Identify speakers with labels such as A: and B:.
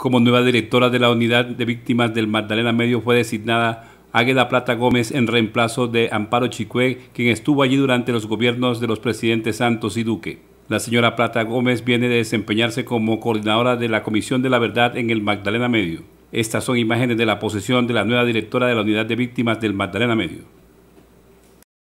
A: Como nueva directora de la Unidad de Víctimas del Magdalena Medio fue designada Águeda Plata Gómez en reemplazo de Amparo Chicue, quien estuvo allí durante los gobiernos de los presidentes Santos y Duque. La señora Plata Gómez viene de desempeñarse como coordinadora de la Comisión de la Verdad en el Magdalena Medio. Estas son imágenes de la posesión de la nueva directora de la Unidad de Víctimas del Magdalena Medio.